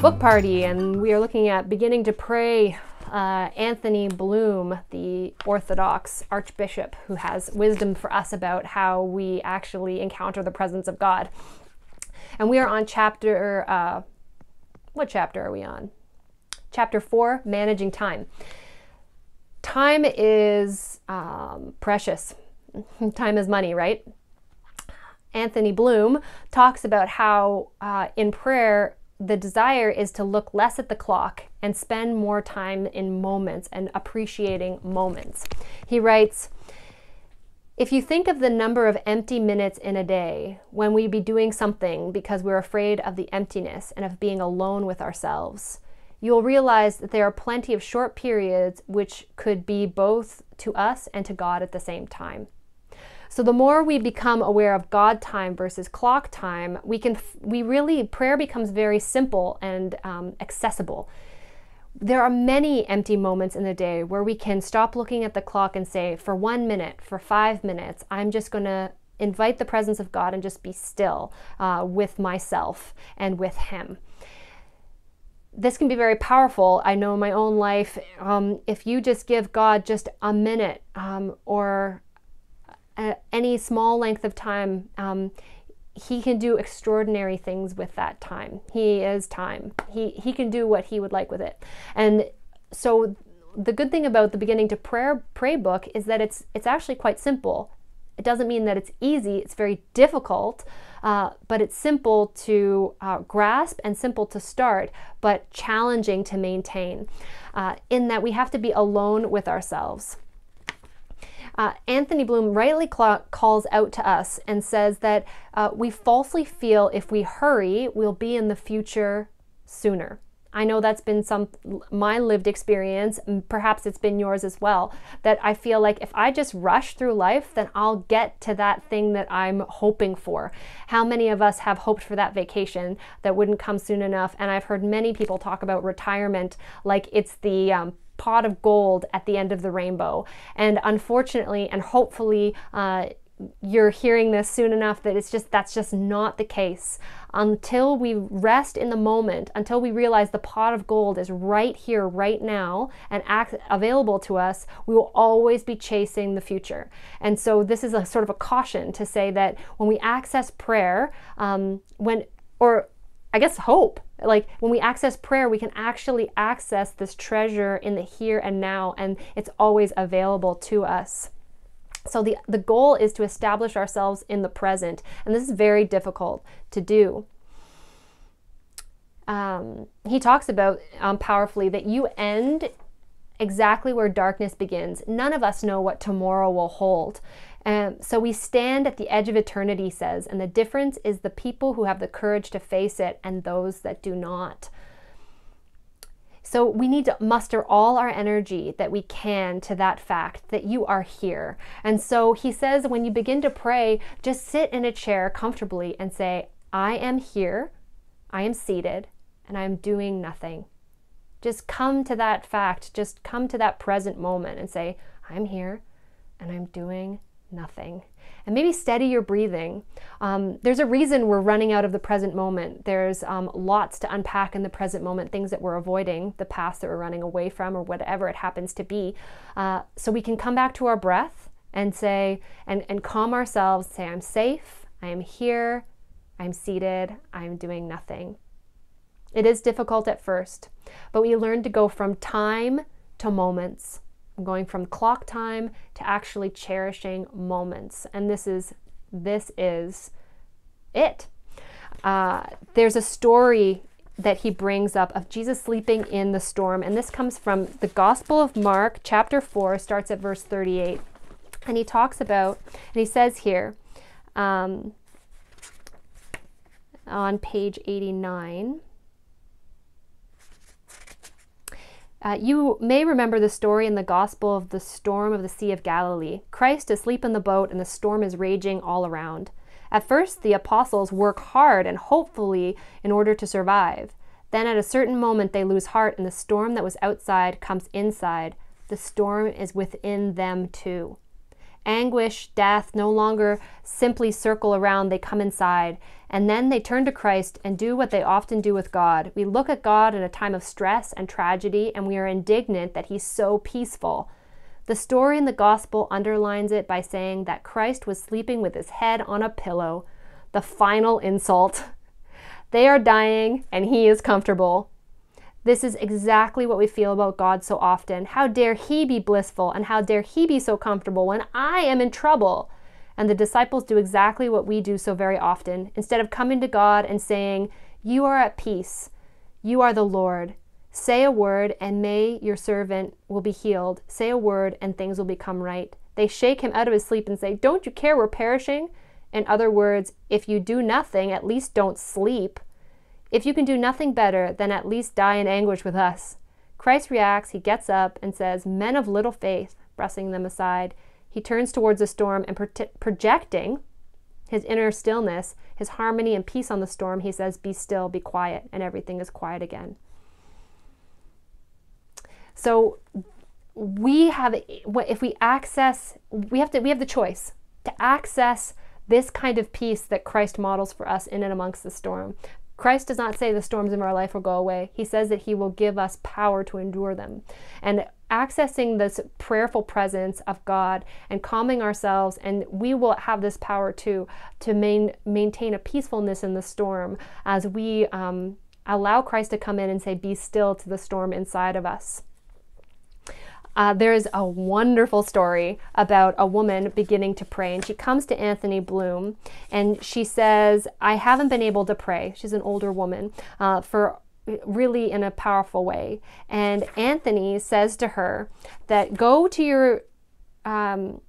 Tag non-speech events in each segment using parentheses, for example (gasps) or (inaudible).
book party, and we are looking at Beginning to Pray uh, Anthony Bloom, the Orthodox Archbishop, who has wisdom for us about how we actually encounter the presence of God. And we are on chapter, uh, what chapter are we on? Chapter four Managing Time. Time is um, precious, (laughs) time is money, right? Anthony Bloom talks about how uh, in prayer the desire is to look less at the clock and spend more time in moments and appreciating moments. He writes, if you think of the number of empty minutes in a day when we be doing something because we're afraid of the emptiness and of being alone with ourselves, you'll realize that there are plenty of short periods which could be both to us and to God at the same time. So the more we become aware of God time versus clock time, we can we really prayer becomes very simple and um, accessible. There are many empty moments in the day where we can stop looking at the clock and say, for one minute, for five minutes, I'm just going to invite the presence of God and just be still uh, with myself and with Him this can be very powerful. I know in my own life, um, if you just give God just a minute um, or any small length of time, um, he can do extraordinary things with that time. He is time. He he can do what he would like with it. And so the good thing about the beginning to prayer pray book is that it's it's actually quite simple. It doesn't mean that it's easy. It's very difficult, uh, but it's simple to uh, grasp and simple to start, but challenging to maintain. Uh, in that we have to be alone with ourselves. Uh, Anthony Bloom rightly calls out to us and says that uh, we falsely feel if we hurry, we'll be in the future sooner. I know that's been some my lived experience, perhaps it's been yours as well, that I feel like if I just rush through life, then I'll get to that thing that I'm hoping for. How many of us have hoped for that vacation that wouldn't come soon enough? And I've heard many people talk about retirement like it's the um, pot of gold at the end of the rainbow. And unfortunately, and hopefully, uh, you're hearing this soon enough that it's just that's just not the case until we rest in the moment until we realize the pot of gold is right here right now and act, available to us we will always be chasing the future and so this is a sort of a caution to say that when we access prayer um, when or i guess hope like when we access prayer, we can actually access this treasure in the here and now, and it's always available to us. So the, the goal is to establish ourselves in the present, and this is very difficult to do. Um, he talks about um, powerfully that you end exactly where darkness begins. None of us know what tomorrow will hold. Um, so we stand at the edge of eternity, says, and the difference is the people who have the courage to face it and those that do not. So we need to muster all our energy that we can to that fact that you are here. And so he says, when you begin to pray, just sit in a chair comfortably and say, I am here, I am seated, and I am doing nothing. Just come to that fact, just come to that present moment and say, I'm here and I'm doing nothing. And maybe steady your breathing. Um, there's a reason we're running out of the present moment. There's um, lots to unpack in the present moment, things that we're avoiding, the past that we're running away from, or whatever it happens to be. Uh, so we can come back to our breath and say, and, and calm ourselves, say, I'm safe, I am here, I'm seated, I'm doing nothing. It is difficult at first, but we learn to go from time to moments going from clock time to actually cherishing moments. And this is this is it. Uh, there's a story that he brings up of Jesus sleeping in the storm. And this comes from the Gospel of Mark, chapter 4, starts at verse 38. And he talks about, and he says here um, on page 89 Uh, you may remember the story in the Gospel of the storm of the Sea of Galilee. Christ is asleep in the boat, and the storm is raging all around. At first, the apostles work hard and hopefully in order to survive. Then, at a certain moment, they lose heart, and the storm that was outside comes inside. The storm is within them too anguish, death no longer simply circle around, they come inside. And then they turn to Christ and do what they often do with God. We look at God in a time of stress and tragedy, and we are indignant that He's so peaceful. The story in the gospel underlines it by saying that Christ was sleeping with his head on a pillow, the final insult. (laughs) They are dying, and He is comfortable. This is exactly what we feel about God so often. How dare he be blissful and how dare he be so comfortable when I am in trouble? And the disciples do exactly what we do so very often. Instead of coming to God and saying, You are at peace, you are the Lord, say a word and may your servant will be healed. Say a word and things will become right. They shake him out of his sleep and say, Don't you care we're perishing? In other words, if you do nothing, at least don't sleep. If you can do nothing better, then at least die in anguish with us. Christ reacts, he gets up and says, Men of little faith, brushing them aside. He turns towards the storm and pro- projecting his inner stillness, his harmony and peace on the storm, he says, Be still, be quiet, and everything is quiet again. So we have, if we access, we have to, we have the choice to access this kind of peace that Christ models for us in and amongst the storm. Christ does not say the storms of our life will go away. He says that He will give us power to endure them. And accessing this prayerful presence of God and calming ourselves, and we will have this power to to main, maintain a peacefulness in the storm as we um, allow Christ to come in and say, Be still to the storm inside of us. Uh, there is a wonderful story about a woman beginning to pray, and she comes to Anthony Bloom and she says, I haven't been able to pray. She's an older woman, uh, for uh, really in a powerful way. And Anthony says to her that go to your um,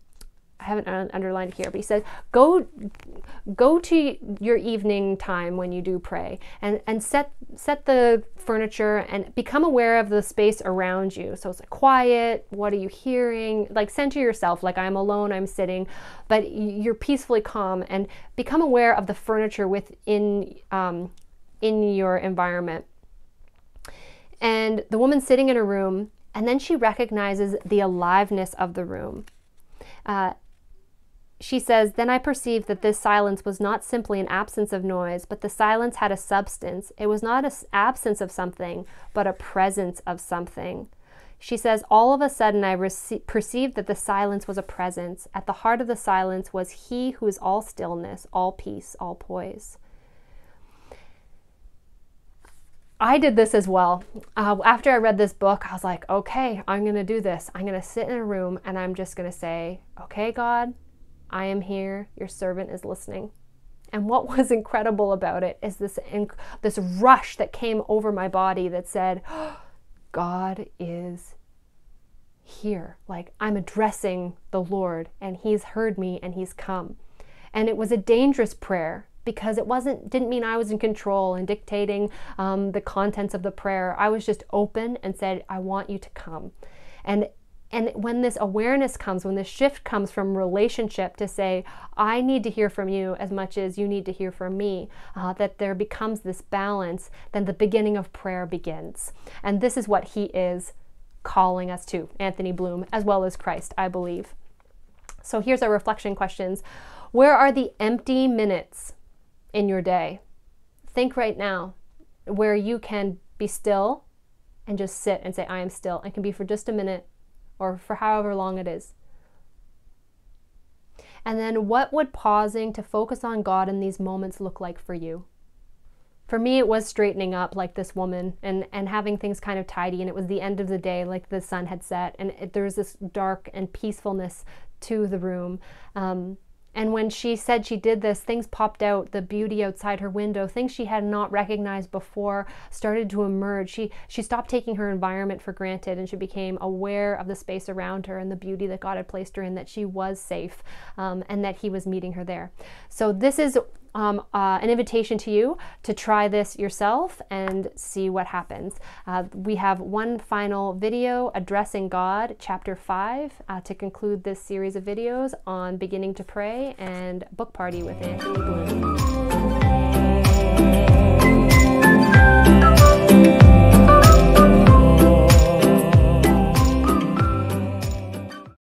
I haven't underlined here, but he says, go, go to your evening time when you do pray, and and set set the furniture and become aware of the space around you. So it's like quiet. What are you hearing? Like center yourself. Like I'm alone. I'm sitting, but you're peacefully calm and become aware of the furniture within um, in your environment. And the woman sitting in a room, and then she recognizes the aliveness of the room. Uh, she says, Then I perceived that this silence was not simply an absence of noise, but the silence had a substance. It was not an absence of something, but a presence of something. She says, All of a sudden I rece- perceived that the silence was a presence. At the heart of the silence was He who is all stillness, all peace, all poise. I did this as well. Uh, after I read this book, I was like, okay, I'm going to do this. I'm going to sit in a room and I'm just going to say, okay, God, I am here, your servant is listening. And what was incredible about it is this, inc- this rush that came over my body that said, (gasps) God is here. Like I'm addressing the Lord, and He's heard me and He's come. And it was a dangerous prayer because it wasn't didn't mean I was in control and dictating um, the contents of the prayer. I was just open and said, "I want you to come," and and when this awareness comes, when this shift comes from relationship to say, I need to hear from you as much as you need to hear from me, uh, that there becomes this balance, then the beginning of prayer begins. And this is what he is calling us to, Anthony Bloom, as well as Christ, I believe. So here's our reflection questions Where are the empty minutes in your day? Think right now where you can be still and just sit and say, I am still, and can be for just a minute or for however long it is. And then, what would pausing to focus on God in these moments look like for you? For me, it was straightening up like this woman and, and having things kind of tidy. And it was the end of the day, like the sun had set, and it, there was this dark and peacefulness to the room. Um, and when she said she did this, things popped out, the beauty outside her window, things she had not recognized before started to emerge. She she stopped taking her environment for granted and she became aware of the space around her and the beauty that God had placed her in, that she was safe um, and that he was meeting her there. So this is um, uh, an invitation to you to try this yourself and see what happens. Uh, we have one final video, Addressing God, Chapter 5, uh, to conclude this series of videos on beginning to pray and book party with within